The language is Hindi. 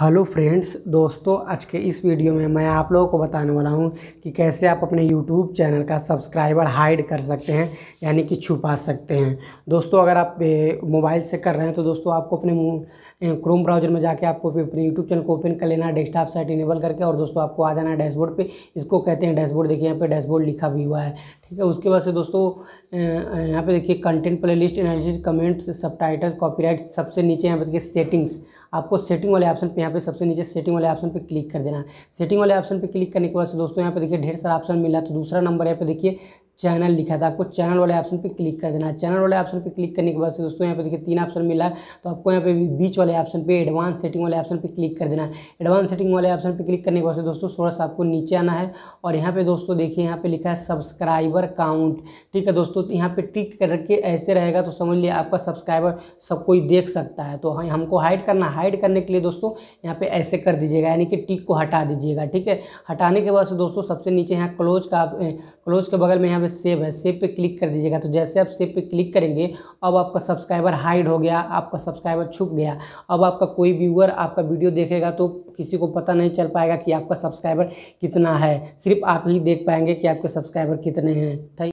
हेलो फ्रेंड्स दोस्तों आज के इस वीडियो में मैं आप लोगों को बताने वाला हूं कि कैसे आप अपने यूट्यूब चैनल का सब्सक्राइबर हाइड कर सकते हैं यानी कि छुपा सकते हैं दोस्तों अगर आप मोबाइल से कर रहे हैं तो दोस्तों आपको अपने क्रोम ब्राउजर में जाके आपको अपने यूट्यूब चैनल को ओपन कर लेना है डेस्कटॉप साइट इनेबल करके और दोस्तों आपको आ जाना है डैशबोर्ड पे इसको कहते हैं डैशबोर्ड देखिए यहाँ पे डैशबोर्ड लिखा भी हुआ है ठीक है उसके बाद से दोस्तों यहाँ पे देखिए content playlist analysis comments सब टाइटल कॉपीराइट सबसे नीचे यहाँ पे देखिए सेटिंग्स आपको सेटिंग वाले ऑप्शन पे यहाँ पे सबसे नीचे सेटिंग वाले ऑप्शन पे क्लिक कर देना है सेटिंग वाले ऑप्शन पे क्लिक करने के बाद दोस्तों यहाँ पे देखिए ढेर सारा ऑप्शन मिला तो दूसरा नंबर यहाँ पे देखिए चैनल लिखा था आपको चैनल वाले ऑप्शन पे क्लिक कर देना है चैनल वाले ऑप्शन पे क्लिक करने के बाद दोस्तों यहाँ पे देखिए तीन ऑप्शन मिला है तो आपको यहाँ पे बीच वाले ऑप्शन पे एडवांस सेटिंग वाले ऑप्शन पे क्लिक कर देना है एडवांस सेटिंग वाले ऑप्शन पे क्लिक करने के बाद दोस्तों थोड़ा सा आपको नीचे आना है और यहाँ पे दोस्तों देखिए यहाँ पे लिखा है सब्सक्राइबर काउंट ठीक है दोस्तों तो यहाँ पे टिक करके ऐसे रहेगा तो समझ लिया आपका सब्सक्राइबर सब कोई देख सकता है तो हमको हाइड करना हाइड करने के लिए दोस्तों यहाँ पे ऐसे कर दीजिएगा यानी कि टिक को हटा दीजिएगा ठीक है हटाने के बाद दोस्तों सबसे नीचे यहाँ क्लोज का क्लोज के बगल में यहाँ में सेव है सेव पे क्लिक कर दीजिएगा तो जैसे आप सेव पे क्लिक करेंगे अब आपका सब्सक्राइबर हाइड हो गया आपका सब्सक्राइबर छुप गया अब आपका कोई व्यूअर आपका वीडियो देखेगा तो किसी को पता नहीं चल पाएगा कि आपका सब्सक्राइबर कितना है सिर्फ आप ही देख पाएंगे कि आपके सब्सक्राइबर कितने हैं थैंक